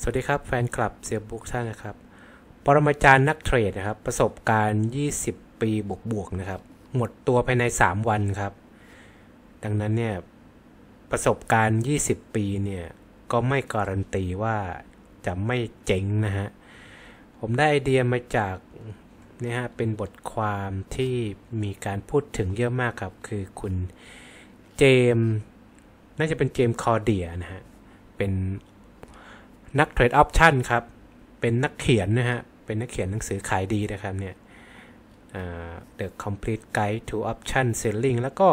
สวัสดีครับแฟนคลับเสียบุกท่านนะครับปรมาจารย์นักเทรดนะครับประสบการณ์ 20 ปี บวกบวกนะครับหมดตัวภายใน 3 วันครับดังนั้นเนี่ยประสบการณ์ 20 ปีเนี่ยก็ไม่การันตีว่าจะไม่เจ๋งนะฮะผมได้ไอเดียมาจากนี่ฮะเป็นบทความที่มีการพูดถึงเยอะมากครับ คือคุณเจม น่าจะเป็นเจมคอเดียนะฮะเป็นนักเทรดออปชั่นครับเป็นนักเขียนนะฮะเป็นนักเขียนหนังสือขายดีนะครับเนี่ย The Complete Guide to Option Selling แล้วก็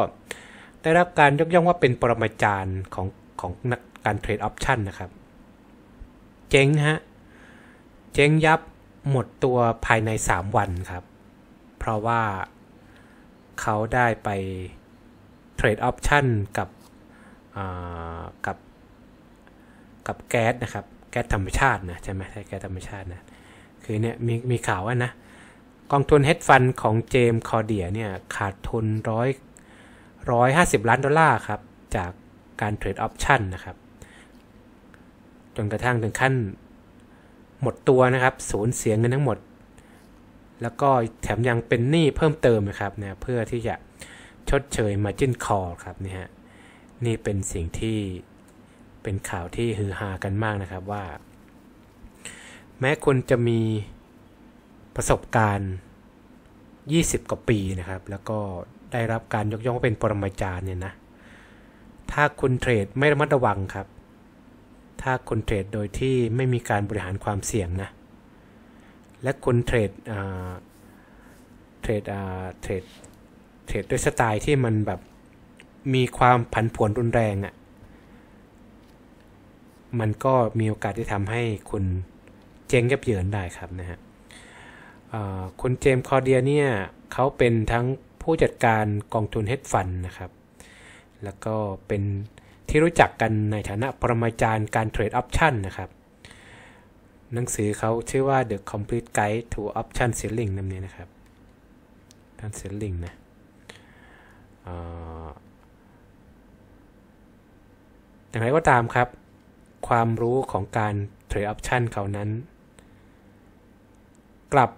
ได้รับการยกย่องว่าเป็นปรมาจารย์ของของนักการเทรดออปชั่นนะครับ เจ๊งฮะเจ๊งยับหมดตัวภายใน 3 วันครับ เพราะว่าเขาได้ไปเทรดออปชั่นกับกับกับแก๊สนะครับแก๊สธรรมชาตินะใช่ไหมใช่แก๊สธรรมชาตินะ คือเนี่ยมีมีข่าวว่านะ กองทุนเฮดฟันของเจมส์คอเดียเนี่ยขาดทุนร้อยร้อยห้าสิบล้านดอลลาร์ครับ จากการเทรดออปชั่นนะครับ จนกระทั่งถึงขั้นหมดตัวนะครับสูญเสียเงินทั้งหมด แล้วก็แถมยังเป็นหนี้เพิ่มเติมนะครับเนี่ยเพื่อที่จะชดเชยมาจิ้นคอครับนี่ฮะนี่เป็นสิ่งที่เป็นข่าวที่ฮือฮากันมากนะครับว่า แม้คนจะมีประสบการณ์ 20 กว่าปีนะครับ แล้วก็ได้รับการยกย่องว่าเป็นปรมาจารย์เนี่ยนะถ้าคุณเทรดไม่ระมัดระวังครับ ถ้าคุณเทรดโดยที่ไม่มีการบริหารความเสี่ยงนะ และคุณเทรดเทรดเทรดเทรดด้วยสไตล์ที่มันแบบมีความผันผวนรุนแรงอะ่ะมันก็มีโอกาสที่ทำให้คุณเจงยับเยินได้ครับนะฮะคุณเจมส์คอเดียเนี่ย เขาเป็นทั้งผู้จัดการกองทุนเฮดฟันนะครับ แล้วก็เป็นที่รู้จักกันในฐานะปรมาจารย์การเทรดออปชันนะครับ หนังสือเขาชื่อว่า The Complete Guide to Option Selling นั่นเองนะครับการ Selling นะอย่างไรก็ตามครับความรู้ของการเทรดออปชันเขานั้น กลับ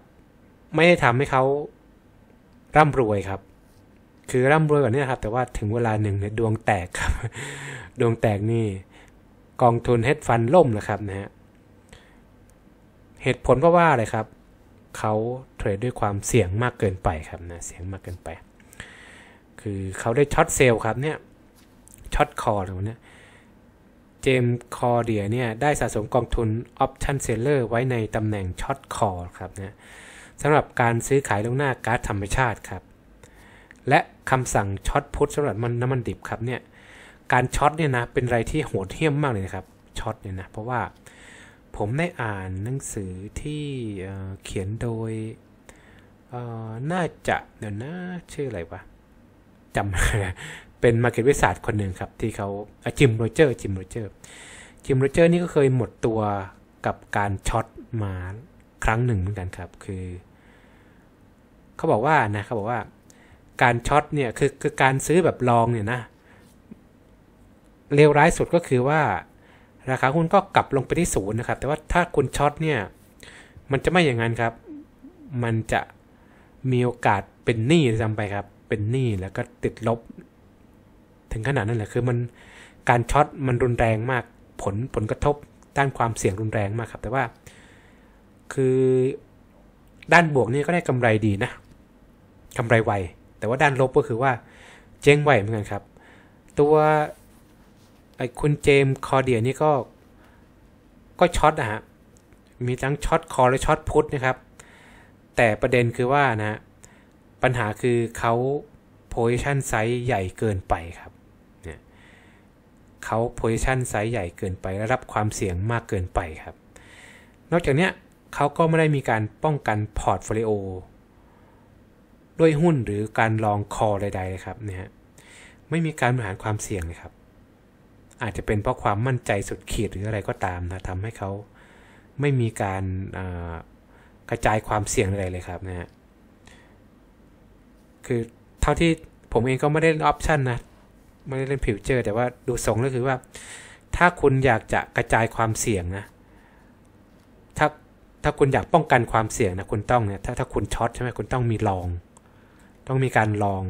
ไม่ได้ทำให้เขาร่ำรวยครับ คือร่ำรวยกว่านี้นครับ แต่ว่าถึงเวลาหนึ่งเนี่ยดวงแตกครับ ดวงแตกนี่กองทุนเฮดฟัน ล่มนะครับนะฮะเหตุผลเพราะว่าอะไรครับเขาเทรดด้วยความเสี่ยงมากเกินไปครับนะเสี่ยงมากเกินไปคือเขาได้ช็อตเซลล์ครับเนี่ยช็อตคอร์ตรงนี้จมคอเดียเนี่ยได้สะสมกองทุนออปชั่นเซลเลอร์ไว้ในตำแหน่งช็อตคอครับนะสำหรับการซื้อขายลงหน้าก๊าซธรรมชาติครับ และคำสั่งช็อตพุทสำหรับมันน้ำมันดิบครับเนี่ยการช็อตเนี่ยนะเป็นอะไรที่โหดเหี้ยมมากเลยนะครับช็อตเนี่ยนะเพราะว่าผมได้อ่านหนังสือที่เขียนโดยน่าจะเดี๋ยวนะชื่ออะไรวะจำเป็นมาร์เก็ตวิสัทคนหนึ่งครับที่เขาจิมโรเจอร์จิมโรเจอร์จิมโรเจอร์นี่ก็เคยหมดตัวกับการช็อต มาครั้งหนึ่งเหมือนกันครับคือเขาบอกว่านะเขาบอกว่าการช็อตเนี่ยคือคือการซื้อแบบลองเนี่ยนะเลวร้ายสุดก็คือว่า ราคาหุ้นก็กลับลงไปที่ศูนย์นะครับแต่ว่าถ้าคุณช็อตเนี่ยมันจะไม่อย่างนั้นครับมันจะมีโอกาสเป็นหนี้ซ้ำไปครับเป็นหนี้แล้วก็ติดลบ ถึงขนาดนั้นแหละคือมันการช็อตมันรุนแรงมากผลผลกระทบ ด้านความเสี่ยงรุนแรงมากครับ แต่ว่า คือด้านบวกนี่ก็ได้กำไรดีนะกำไรไว แต่ว่าด้านลบก็คือว่า เจ๊งไวเหมือนกันครับ ตัวไอ้คุณเจม คอเดียนี่ก็ก็ช็อตนะฮะมีทั้งช็อตคอและช็อตพุทนะครับแต่ประเด็นคือว่านะปัญหาคือเขาโพ i ชันไซส์ใหญ่เกินไปครับ เขา p o s ขาโพ i ชันไซส์ใหญ่เกินไปและรับความเสี่ยงมากเกินไปครับ นอกจากนี้เขาก็ไม่ได้มีการป้องกันพอร์ตโฟลิโอด้วยหุ้นหรือการลองคอใดๆเลยครับเนี่ยไม่มีการบริหารความเสี่ยงเลยครับ อาจจะเป็นเพราะความมั่นใจสุดขีดหรืออะไรก็ตามนะทำให้เขาไม่มีการกระจายความเสี่ยงอะไรเลยครับนะฮะคือเท่าที่ผมเองก็ไม่ได้เล่นออปชันนะไม่ได้เล่นผิวเจอร์ แต่ว่าดูทรงก็คือว่า ถ้าคุณอยากจะกระจายความเสี่ยงนะ ถ้า ถ้าคุณอยากป้องกันความเสี่ยงนะคุณต้องเนี่ยถ้าถ้าคุณช็อตใช่ไหมคุณต้องมีลอง ต้องมีการลอง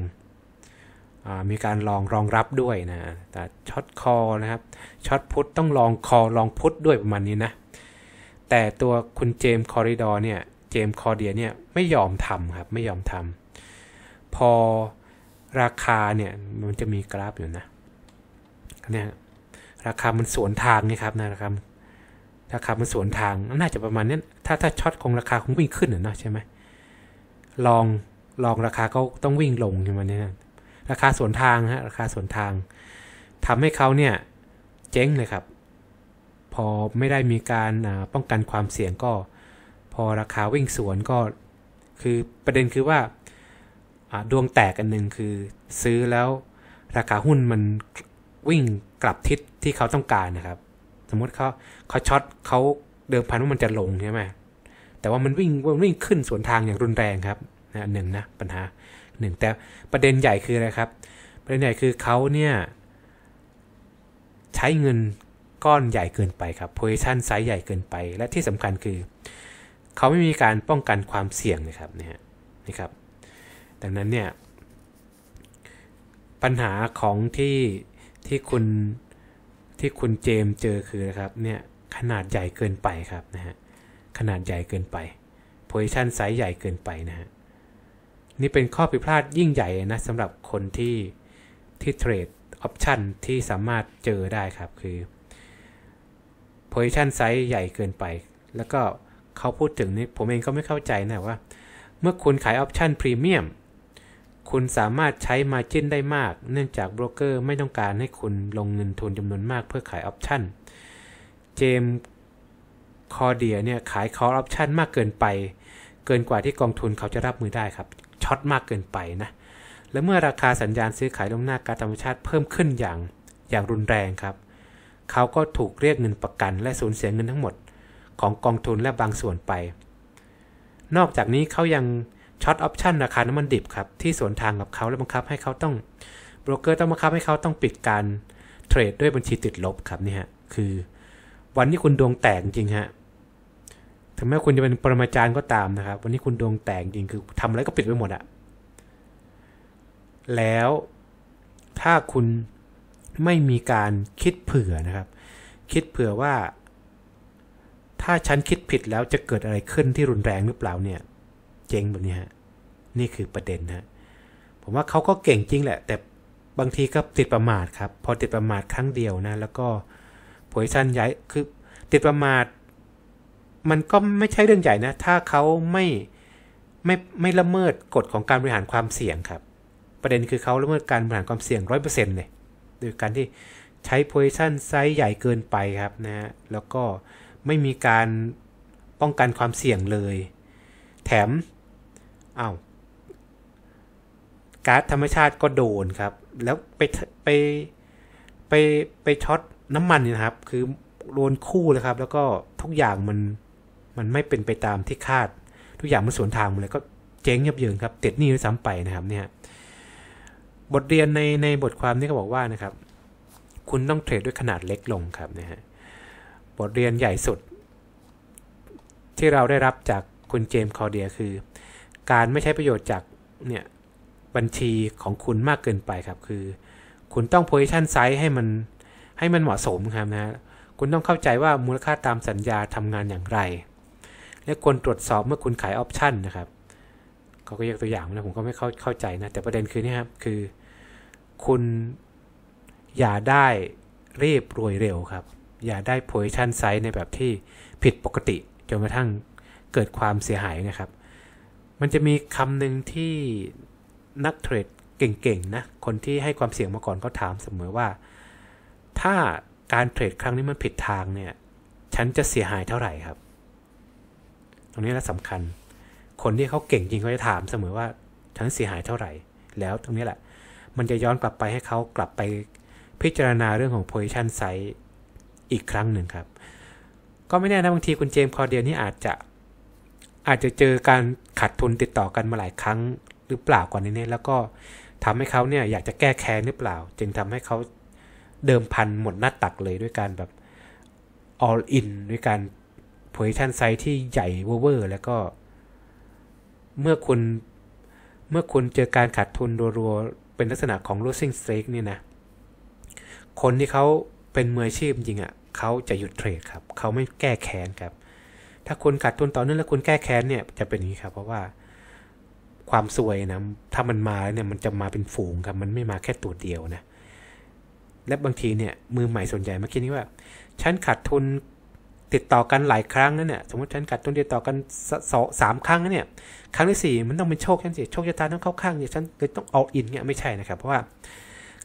อมีการลองรองรับด้วยนะ แต่ช็อตคอนะครับช็อตพุทต้องลองคอลองพุทด้วยประมาณนี้นะแต่ตัวคุณเจมคอริดอร์เนี่ยเจมคอเดียเนี่ยไม่ยอมทำครับไม่ยอมทำพอราคาเนี่ยมันจะมีกราฟอยู่นะเนี่ยราคามันสวนทางนี่ครับนะครับ ราคา มันสวนทางน่าจะประมาณนี้ถ้าถ้าช็อตคงราคาคงวิ่งขึ้นนะใช่ไหมลองลองราคาก็ต้องวิ่งลงใช่ไหมเนี่ยราคาสวนทางฮะราคาสวนทาง ทำให้เขาเนี่ยเจ๊งเลยครับ พอไม่ได้มีการป้องกันความเสี่ยงก็ พอราคาวิ่งสวนก็คือประเด็นคือว่าดวงแตกอันหนึ่งคือซื้อแล้วราคาหุ้นมันวิ่งกลับทิศที่เขาต้องการนะครับสมมติเขาเขาช็อตเขาเดิมพัน ว่ามันจะลงใช่ไหมแต่ว่ามันวิ่งมันวิ่งขึ้นสวนทางอย่างรุนแรงครับนะหนึ่งนะปัญหาหนึ่งแต่ประเด็นใหญ่คืออะไรครับ ประเด็นใหญ่คือเขาเนี่ยใช้เงินก้อนใหญ่เกินไปครับโพซิชันไซส์ใหญ่เกินไป และที่สำคัญคือเขาไม่มีการป้องกันความเสี่ยงนะครับนนี่ครับดังนั้นเนี่ยปัญหาของที่ที่คุณที่คุณเจมเจอคือนะครับเนี่ยขนาดใหญ่เกินไปครับนะฮะ ขนาดใหญ่เกินไปโพซิชันไซส์ใหญ่เกินไปนะฮะนี่เป็นข้อผิดพลาดยิ่งใหญ่นะสำหรับคนที่ที่เทรดออปชันที่สามารถเจอได้ครับคือโพซิชันไซส์ใหญ่เกินไป แล้วก็เขาพูดถึงนี่ผมเองก็ไม่เข้าใจนะว่าเมื่อคุณขายออปชันพรีเมียมคุณสามารถใช้มาจิ้นได้มาก เนื่องจากโบรกเกอร์ไม่ต้องการให้คุณลงเงินทุนจำนวนมากเพื่อขายออปชันเจมคอเดียเนี่ยขายคอร์ออปชันมากเกินไป เกินกว่าที่กองทุนเขาจะรับมือได้ครับช็อตมากเกินไปนะและเมื่อราคาสัญญาณซื้อขายลงหน้าการธรรมชาติเพิ่มขึ้นอย่างอย่างรุนแรงครับ เขาก็ถูกเรียกเงินประกัน และสูญเสียเงินทั้งหมด ของกองทุน และบางส่วนไป นอกจากนี้เขายังช็อตออปชันราคาน้ำมันดิบครับ ที่สวนทางกับเขาแล้วบังคับให้เขาต้องโบรกเกอร์ต้องบังคับ ให้เขาต้องปิดการ เทรด ด้วย บัญชี ติดลบครับนี่ฮะคือ วันที่คุณดวงแตกจริงฮะ ถึงแม้คุณจะเป็นปรมาจารย์ก็ ตาม นะครับ วันนี้คุณดวงแตกจริงคือทำอะไรก็ปิด ไป หมดอะแล้วถ้าคุณไม่มีการคิดเผื่อนะครับ คิดเผื่อว่า ถ้าฉันคิดผิดแล้วจะเกิดอะไรขึ้นที่รุนแรงหรือเปล่าเนี่ยเจ๊งแบบนี้ฮะ นี่คือประเด็นนะผมว่าเขาก็เก่งจริงแหละ แต่บางทีก็ติดประมาทครับ พอติดประมาทครั้งเดียวนะ แล้วก็ผลซิชันย้ายคือติดประมาท มันก็ไม่ใช่เรื่องใหญ่นะ ถ้าเขาไม่ไม่ไม่ละเมิดกฎของการบริหารความเสี่ยงครับ ประเด็นคือเขาละเมิดการบริหารความเสี่ยงร้อยเปอร์เซ็นต์เลย โดยการที่ใช้โพซิชันไซส์ใหญ่เกินไปครับนะฮะ แล้วก็ไม่มีการป้องกันความเสี่ยงเลย แถมอ้าวก๊าซธรรมชาติก็โดนครับ แล้วไปไปไปไปช็อตน้ำมันนะครับ คือโดนคู่เลยครับ แล้วก็ทุกอย่างมันมันไม่เป็นไปตามที่คาด ทุกอย่างมันสวนทางหมดเลย ก็เจ๊งยับเยินครับติดหนี้ด้วยซ้ำไปนะครับ เนี่ย บทเรียนในในบทความนี้ก็บอกว่านะครับ คุณต้องเทรดด้วยขนาดเล็กลงครับนะฮะ บทเรียนใหญ่สุด ที่เราได้รับจากคุณเจมส์คอเดียคือการไม่ใช้ประโยชน์จากเนี่ยบัญชีของคุณมากเกินไปครับคือคุณต้อง position size ให้มันให้มันเหมาะสมครับนะคุณต้องเข้าใจว่ามูลค่าตามสัญญาทำงานอย่างไร และควรตรวจสอบเมื่อคุณขายออปชันนะครับเขาก็ยกตัวอย่างนะผมก็ไม่เข้าเข้าใจนะแต่ประเด็นคือนี่ครับคือ คุณอย่าได้รีบรวยเร็วครับ อย่าได้ position size ในแบบที่ผิดปกติจนกระทั่งเกิดความเสียหายนะครับมันจะมีคำหนึ่งที่นักเทรดเก่งๆนะคนที่ให้ความเสี่ยงมาก่อนก็ถามเสมอว่า ถ้าการเทรดครั้งนี้มันผิดทางเนี่ย ฉันจะเสียหายเท่าไหร่ครับ ตรงนี้แหละสำคัญ คนที่เขาเก่งจริงเขาจะถามเสมอว่า ฉันเสียหายเท่าไหร่ แล้วตรงนี้แหละมันจะย้อนกลับไปให้เขากลับไปพิจารณาเรื่องของ position size อีกครั้งหนึ่งครับ ก็ไม่แน่นะบางทีคุณเจมส์คอเดียนี่อาจจะอาจจะเจอการขาดทุนติดต่อกันมาหลายครั้งหรือเปล่าก่อนนี้เน่แล้วก็ทำให้เขาเนี่ยอยากจะแก้แค้นหรือเปล่า จึงทำให้เขาเดิมพันหมดหน้าตักเลยด้วยการแบบ all in ด้วยการ position size ที่ใหญ่เวอร์แล้วก็เมื่อคุณเมื่อคุณเจอการขาดทุนรัว ๆ เป็นลักษณะของ losing streak เนี่ยนะ คนที่เขาเป็นมืออาชีพจริงอะ่ะเขาจะหยุดเทรดครับเขาไม่แก้แค้นครับถ้าคุณขาดทุนต่อเนื่องแล้วคุณแก้แค้นเนี่ยจะเป็นอย่างนี้ครับเพราะว่าความซวยนะถ้ามันมาเนี่ยมันจะมาเป็นฝูงครับมันไม่มาแค่ตัวเดียวนะและบางทีเนี่ยมือใหม่ส่วนใหญ่มาคิดนี้ว่าฉันขาดทุนติดต่อกันหลายครั้งนั่นเนี่ย สมมติฉันขาดทุนติดต่อกันสองสามครั้งนั่นเนี่ย ครั้งที่สี่มันต้องเป็นโชคฉันสิโชคชะตาต้องเข้าข้างเนี่ยฉันเลยต้องเอาอินเนี่ยไม่ใช่นะครับเพราะว่า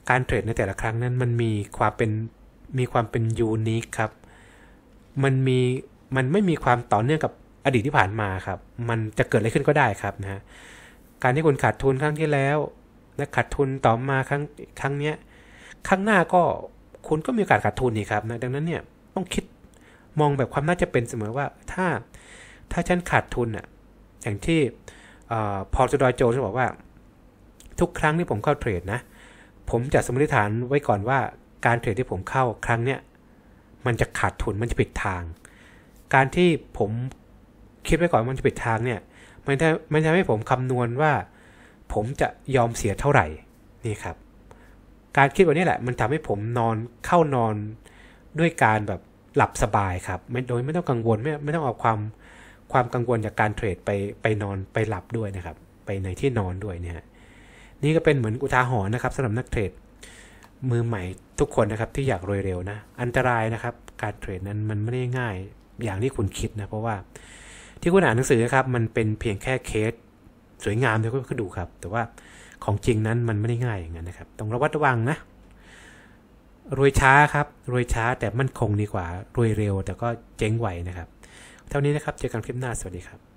การเทรดในแต่ละครั้งนั้นมันมีความเป็นมีความเป็นยูนิคครับ มันมีมันไม่มีความต่อเนื่องกับอดีตที่ผ่านมาครับ มันจะเกิดอะไรขึ้นก็ได้ครับนะการที่คุณขาดทุนครั้งที่แล้ว และขาดทุนต่อมาครั้งครั้งเนี้ยครั้งหน้าก็คุณก็มีโอกาสขาดทุนนี่ครับนะดังนั้นเนี่ยต้องคิดมองแบบความน่าจะเป็นเสมอว่าถ้าถ้าฉันขาดทุนอ่ะอย่างที่พอจดอยโจจะบอกว่า ทุกครั้งที่ผมเข้าเทรดนะ ผมจะสมมติฐานไว้ก่อนว่า การเทรดที่ผมเข้าครั้งเนี้ยมันจะขาดทุนมันจะผิดทางการที่ผมคิดไว้ก่อนมันจะปิดทางเนี่ยมันจะมันจะให้ผมคำนวณว่าผมจะยอมเสียเท่าไหร่นี่ครับ การคิดแบบนี้แหละ มันทำให้ผมนอนเข้านอนด้วยการแบบหลับสบายครับ ไม่โดยไม่ต้องกังวลไม่ไม่ต้องเอาความความกังวลจากการเทรดไปไปนอนไปหลับด้วยนะครับ ไปในที่นอนด้วยเนี่ยนี่ก็เป็นเหมือนอุทาหรณ์นะครับสำหรับนักเทรดมือใหม่ทุกคนนะครับ ที่อยากรวยเร็วนะอันตรายนะครับ การเทรดนั้นมันไม่ได้ง่ายอย่างที่คุณคิดนะเพราะว่าที่คุณอ่านหนังสือครับ มันเป็นเพียงแค่เคส สวยงามเดี๋ยวก็ดูครับ แต่ว่าของจริงนั้นมันไม่ได้ง่ายอย่างนั้นนะครับ ต้องระวัดระวังนะ รวยช้าครับ รวยช้าแต่มั่นคงดีกว่า รวยเร็วแต่ก็เจ๊งไวนะครับ เท่านี้นะครับเจอกันคลิปหน้าสวัสดีครับ